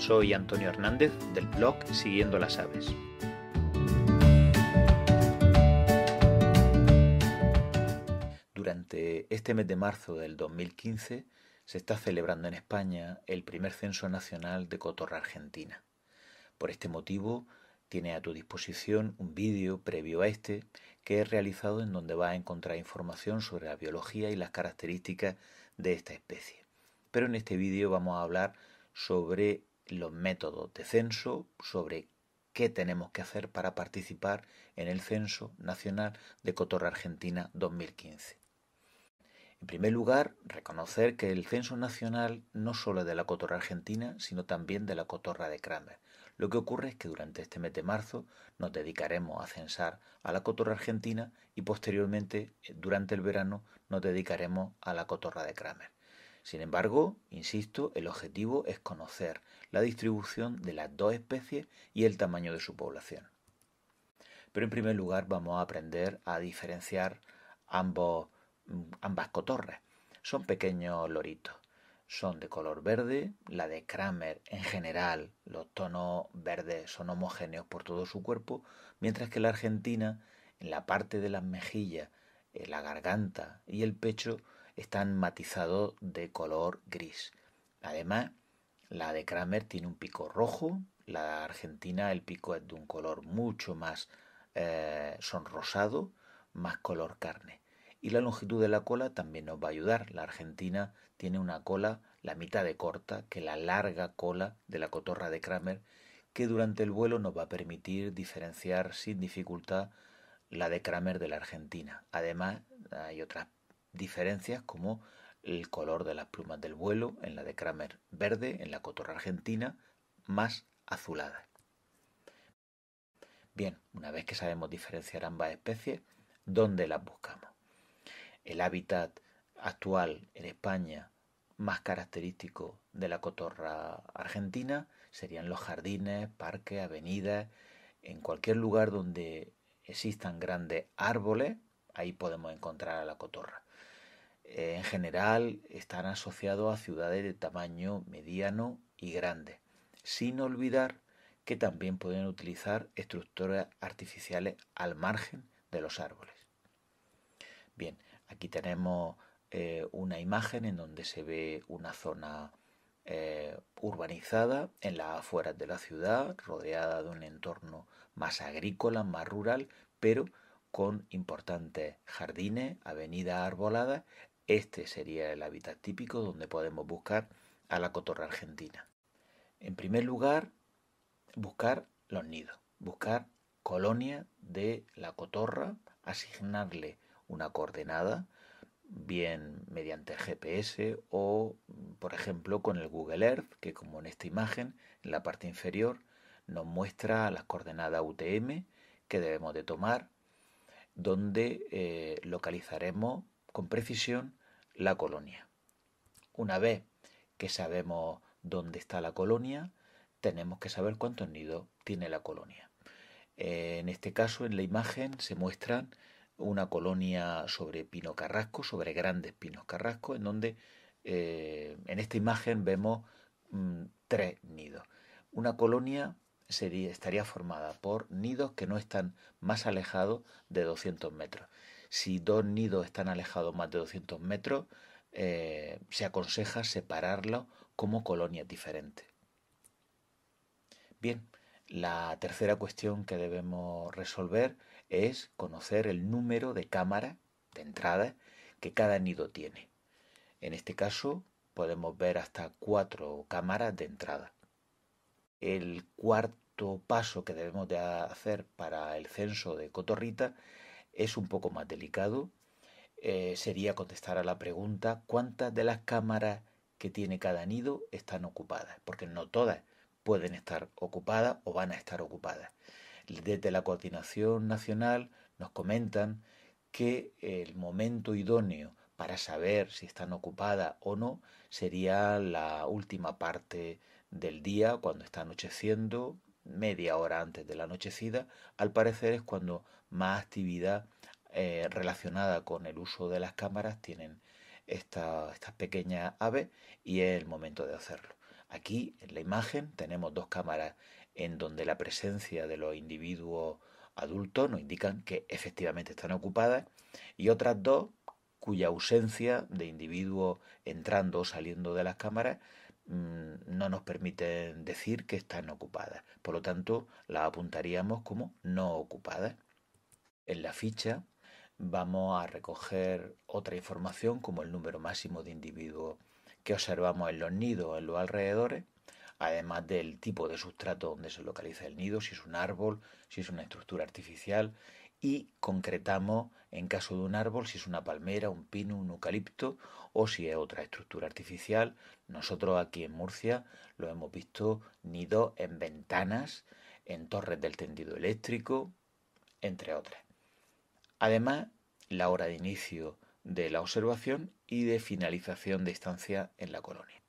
Soy Antonio Hernández del blog Siguiendo las Aves. Durante este mes de marzo del 2015 se está celebrando en España el primer censo nacional de cotorra argentina. Por este motivo, tiene a tu disposición un vídeo previo a este que he realizado en donde vas a encontrar información sobre la biología y las características de esta especie. Pero en este vídeo vamos a hablar sobre los métodos de censo, sobre qué tenemos que hacer para participar en el Censo Nacional de Cotorra Argentina 2015. En primer lugar, reconocer que el Censo Nacional no solo es de la cotorra argentina, sino también de la cotorra de Kramer. Lo que ocurre es que durante este mes de marzo nos dedicaremos a censar a la cotorra argentina y posteriormente, eh, durante el verano, nos dedicaremos a la cotorra de Kramer. Sin embargo, insisto, el objetivo es conocer la distribución de las dos especies y el tamaño de su población. Pero en primer lugar vamos a aprender a diferenciar ambos, mm, ambas cotorras. Son pequeños loritos. Son de color verde, la de Kramer en general, los tonos verdes son homogéneos por todo su cuerpo, mientras que la argentina, en la parte de las mejillas, eh, la garganta y el pecho, están matizados de color gris. Además, la de Kramer tiene un pico rojo, la argentina el pico es de un color mucho más eh, sonrosado, más color carne. Y la longitud de la cola también nos va a ayudar. La argentina tiene una cola la mitad de corta que la larga cola de la cotorra de Kramer, que durante el vuelo nos va a permitir diferenciar sin dificultad la de Kramer de la Argentina. Además, hay otras diferencias como el color de las plumas del vuelo, en la de Kramer verde, en la cotorra argentina, más azulada. Bien, una vez que sabemos diferenciar ambas especies, ¿dónde las buscamos? El hábitat actual en España más característico de la cotorra argentina serían los jardines, parques, avenidas, en cualquier lugar donde existan grandes árboles, ahí podemos encontrar a la cotorra. Eh, en general están asociados a ciudades de tamaño mediano y grande, sin olvidar que también pueden utilizar estructuras artificiales al margen de los árboles. Bien, aquí tenemos eh, una imagen en donde se ve una zona eh, urbanizada en las afueras de la ciudad, rodeada de un entorno más agrícola, más rural, pero con importantes jardines, avenidas arboladas este sería el hábitat típico donde podemos buscar a la cotorra argentina. En primer lugar, buscar los nidos, buscar colonia de la cotorra, asignarle una coordenada, bien mediante GPS o, por ejemplo, con el Google Earth, que como en esta imagen, en la parte inferior, nos muestra las coordenadas UTM que debemos de tomar, donde eh, localizaremos con precisión la colonia. Una vez que sabemos dónde está la colonia, tenemos que saber cuántos nidos tiene la colonia. Eh, en este caso, en la imagen se muestran una colonia sobre pino carrasco, sobre grandes pinos carrasco, en donde eh, en esta imagen vemos mm, tres nidos. Una colonia estaría formada por nidos que no están más alejados de 200 metros. Si dos nidos están alejados más de 200 metros, eh, se aconseja separarlos como colonias diferentes. Bien, la tercera cuestión que debemos resolver es conocer el número de cámaras de entrada que cada nido tiene. En este caso podemos ver hasta cuatro cámaras de entrada. El cuarto paso que debemos de hacer para el censo de cotorrita es un poco más delicado. Eh, sería contestar a la pregunta cuántas de las cámaras que tiene cada nido están ocupadas, porque no todas pueden estar ocupadas o van a estar ocupadas. Desde la Coordinación Nacional nos comentan que el momento idóneo para saber si están ocupadas o no sería la última parte del día, cuando está anocheciendo, media hora antes de la anochecida, al parecer es cuando más actividad eh, relacionada con el uso de las cámaras tienen estas pequeñas aves y es el momento de hacerlo. Aquí en la imagen tenemos dos cámaras en donde la presencia de los individuos adultos nos indican que efectivamente están ocupadas y otras dos cuya ausencia de individuos entrando o saliendo de las cámaras Mm, no nos permiten decir que están ocupadas. Por lo tanto, las apuntaríamos como no ocupadas. En la ficha vamos a recoger otra información como el número máximo de individuos que observamos en los nidos o en los alrededores, además del tipo de sustrato donde se localiza el nido, si es un árbol, si es una estructura artificial y concretamos en caso de un árbol, si es una palmera, un pino, un eucalipto o si es otra estructura artificial. Nosotros aquí en Murcia lo hemos visto nido en ventanas, en torres del tendido eléctrico, entre otras. Además, la hora de inicio de la observación y de finalización de instancia en la colonia.